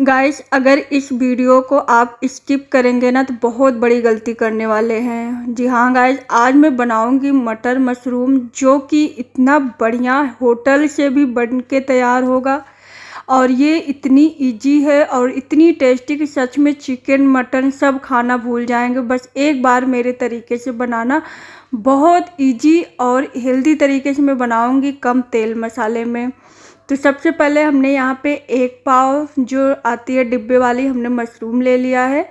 guys अगर इस video को आप स्किप करेंगे ना तो बहुत बड़ी गलती करने वाले हैं जी हाँ गाइस आज मैं बनाऊंगी मटर मशरूम जो कि इतना बढ़िया होटल से भी बन के तैयार होगा और ये इतनी इजी है और इतनी टेस्टी कि सच में चिकन मटन सब खाना भूल जाएंगे बस एक बार मेरे तरीके से बनाना बहुत इजी और हेल्दी तरीके से मैं बनाऊँगी कम तेल मसाले में तो सबसे पहले हमने यहाँ पे एक पाव जो आती है डिब्बे वाली हमने मशरूम ले लिया है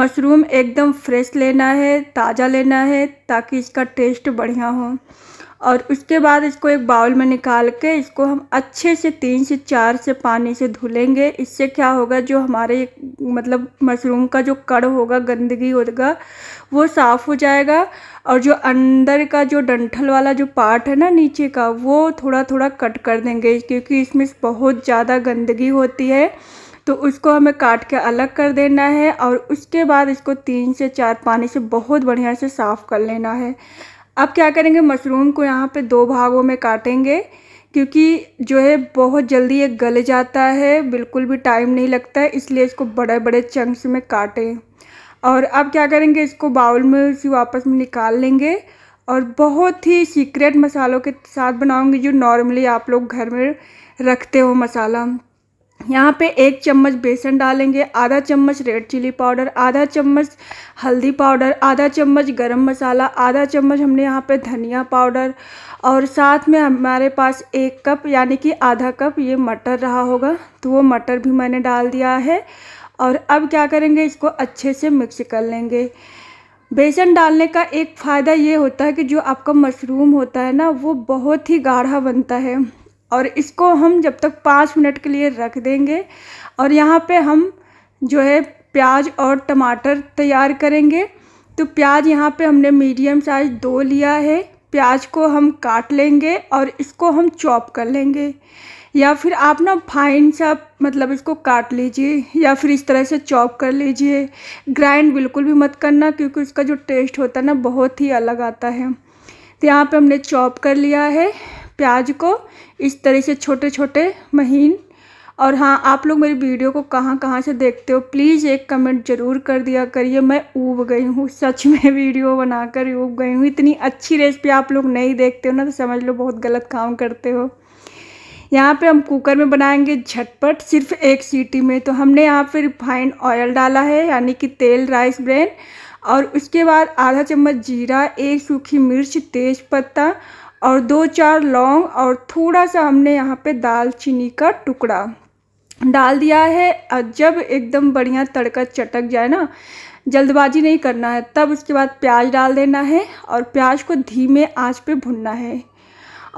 मशरूम एकदम फ्रेश लेना है ताज़ा लेना है ताकि इसका टेस्ट बढ़िया हो और उसके बाद इसको एक बाउल में निकाल के इसको हम अच्छे से तीन से चार से पानी से धुलेंगे इससे क्या होगा जो हमारे मतलब मशरूम का जो कड़ होगा गंदगी होगा वो साफ़ हो जाएगा और जो अंदर का जो डंठल वाला जो पार्ट है ना नीचे का वो थोड़ा थोड़ा कट कर देंगे क्योंकि इसमें बहुत ज़्यादा गंदगी होती है तो उसको हमें काट के अलग कर देना है और उसके बाद इसको तीन से चार पानी से बहुत बढ़िया से साफ़ कर लेना है अब क्या करेंगे मशरूम को यहाँ पे दो भागों में काटेंगे क्योंकि जो है बहुत जल्दी ये गल जाता है बिल्कुल भी टाइम नहीं लगता है इसलिए इसको बड़े बड़े चंक्स में काटें और अब क्या करेंगे इसको बाउल में इसी वापस में निकाल लेंगे और बहुत ही सीक्रेट मसालों के साथ बनाऊंगी जो नॉर्मली आप लोग घर में रखते हो मसाला यहाँ पे एक चम्मच बेसन डालेंगे आधा चम्मच रेड चिली पाउडर आधा चम्मच हल्दी पाउडर आधा चम्मच गरम मसाला आधा चम्मच हमने यहाँ पे धनिया पाउडर और साथ में हमारे पास एक कप यानी कि आधा कप ये मटर रहा होगा तो वो मटर भी मैंने डाल दिया है और अब क्या करेंगे इसको अच्छे से मिक्स कर लेंगे बेसन डालने का एक फ़ायदा ये होता है कि जो आपका मशरूम होता है ना वो बहुत ही गाढ़ा बनता है और इसको हम जब तक पाँच मिनट के लिए रख देंगे और यहाँ पे हम जो है प्याज और टमाटर तैयार करेंगे तो प्याज यहाँ पे हमने मीडियम साइज़ दो लिया है प्याज को हम काट लेंगे और इसको हम चॉप कर लेंगे या फिर आप ना फाइन सा मतलब इसको काट लीजिए या फिर इस तरह से चॉप कर लीजिए ग्राइंड बिल्कुल भी मत करना क्योंकि उसका जो टेस्ट होता है ना बहुत ही अलग आता है तो यहाँ पे हमने चॉप कर लिया है प्याज को इस तरह से छोटे छोटे महीन और हाँ आप लोग मेरी वीडियो को कहाँ कहाँ से देखते हो प्लीज़ एक कमेंट ज़रूर कर दिया करिए मैं ऊब गई हूँ सच में वीडियो बनाकर ऊब गई हूँ इतनी अच्छी रेसिपी आप लोग नहीं देखते हो ना तो समझ लो बहुत गलत काम करते हो यहाँ पे हम कुकर में बनाएंगे झटपट सिर्फ एक सीटी में तो हमने यहाँ पे रिफाइंड ऑयल डाला है यानी कि तेल राइस ब्रेन और उसके बाद आधा चम्मच जीरा एक सूखी मिर्च तेज़ पत्ता और दो चार लौंग और थोड़ा सा हमने यहाँ पे दालचीनी का टुकड़ा डाल दिया है और जब एकदम बढ़िया तड़का चटक जाए ना जल्दबाजी नहीं करना है तब उसके बाद प्याज डाल देना है और प्याज को धीमे आंच पे भुनना है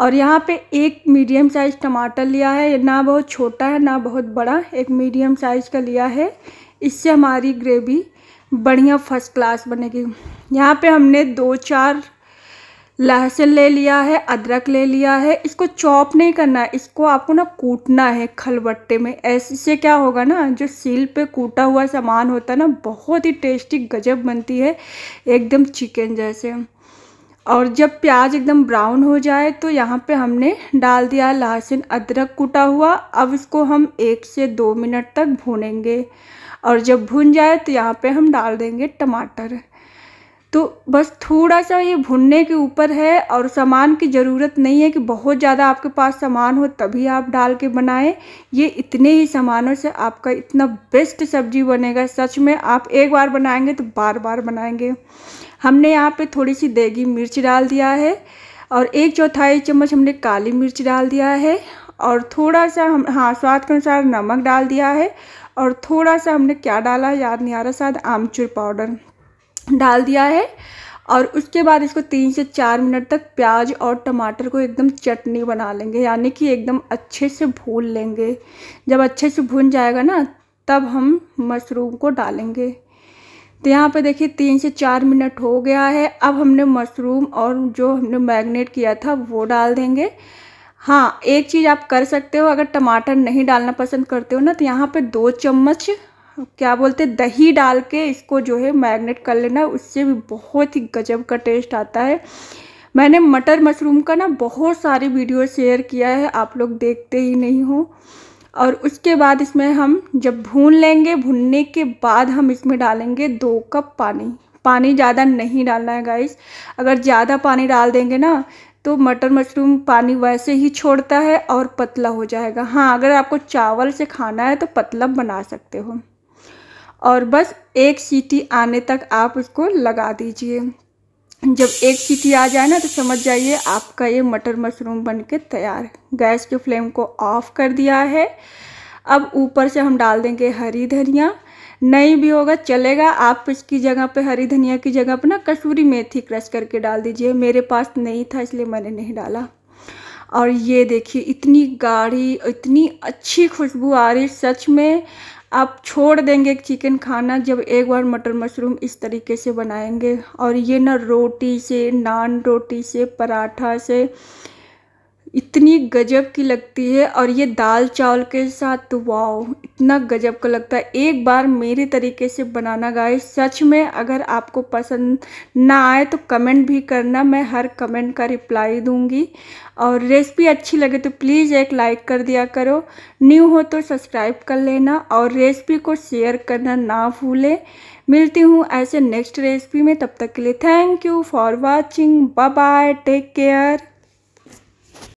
और यहाँ पे एक मीडियम साइज़ टमाटर लिया है ना बहुत छोटा है ना बहुत बड़ा एक मीडियम साइज़ का लिया है इससे हमारी ग्रेवी बढ़िया फर्स्ट क्लास बनेगी यहाँ पे हमने दो चार लहसुन ले लिया है अदरक ले लिया है इसको चॉप नहीं करना है इसको आपको ना कूटना है खलबट्टे में ऐसे से क्या होगा ना जो सील पे कूटा हुआ सामान होता है ना बहुत ही टेस्टी गजब बनती है एकदम चिकन जैसे और जब प्याज एकदम ब्राउन हो जाए तो यहाँ पे हमने डाल दिया लहसुन अदरक कूटा हुआ अब इसको हम एक से दो मिनट तक भूनेंगे और जब भून जाए तो यहाँ पे हम डाल देंगे टमाटर तो बस थोड़ा सा ये भुनने के ऊपर है और सामान की ज़रूरत नहीं है कि बहुत ज़्यादा आपके पास सामान हो तभी आप डाल के बनाएं ये इतने ही सामानों से आपका इतना बेस्ट सब्जी बनेगा सच में आप एक बार बनाएंगे तो बार बार बनाएंगे हमने यहाँ पे थोड़ी सी देगी मिर्च डाल दिया है और एक चौथाई चम्मच हमने काली मिर्च डाल दिया है और थोड़ा सा हम हाँ स्वाद के अनुसार नमक डाल दिया है और थोड़ा सा हमने क्या डाला याद नहीं आ रहा शायद आमचूर पाउडर डाल दिया है और उसके बाद इसको तीन से चार मिनट तक प्याज और टमाटर को एकदम चटनी बना लेंगे यानी कि एकदम अच्छे से भून लेंगे जब अच्छे से भून जाएगा ना तब हम मशरूम को डालेंगे तो यहाँ पे देखिए तीन से चार मिनट हो गया है अब हमने मशरूम और जो हमने मैगनेट किया था वो डाल देंगे हाँ एक चीज़ आप कर सकते हो अगर टमाटर नहीं डालना पसंद करते हो ना तो यहाँ पर दो चम्मच क्या बोलते दही डाल के इसको जो है मैरिनेट कर लेना उससे भी बहुत ही गजब का टेस्ट आता है मैंने मटर मशरूम का ना बहुत सारे वीडियो शेयर किया है आप लोग देखते ही नहीं हो और उसके बाद इसमें हम जब भून लेंगे भूनने के बाद हम इसमें डालेंगे दो कप पानी पानी ज़्यादा नहीं डालना है गाइस अगर ज़्यादा पानी डाल देंगे ना तो मटर मशरूम पानी वैसे ही छोड़ता है और पतला हो जाएगा हाँ अगर आपको चावल से खाना है तो पतला बना सकते हो और बस एक सीटी आने तक आप उसको लगा दीजिए जब एक सीटी आ जाए ना तो समझ जाइए आपका ये मटर मशरूम बन के तैयार है गैस के फ्लेम को ऑफ कर दिया है अब ऊपर से हम डाल देंगे हरी धनिया नहीं भी होगा चलेगा आप इसकी जगह पे हरी धनिया की जगह पे ना कसूरी मेथी क्रश करके डाल दीजिए मेरे पास नहीं था इसलिए मैंने नहीं डाला और ये देखिए इतनी गाढ़ी इतनी अच्छी खुशबू आ रही सच में आप छोड़ देंगे चिकन खाना जब एक बार मटर मशरूम इस तरीके से बनाएंगे और ये ना रोटी से नान रोटी से पराठा से इतनी गजब की लगती है और ये दाल चावल के साथ तो वाओ इतना गजब का लगता है एक बार मेरे तरीके से बनाना गाइस सच में अगर आपको पसंद ना आए तो कमेंट भी करना मैं हर कमेंट का रिप्लाई दूंगी और रेसिपी अच्छी लगे तो प्लीज़ एक लाइक कर दिया करो न्यू हो तो सब्सक्राइब कर लेना और रेसिपी को शेयर करना ना भूलें मिलती हूँ ऐसे नेक्स्ट रेसिपी में तब तक के लिए thank you for watching bye bye take care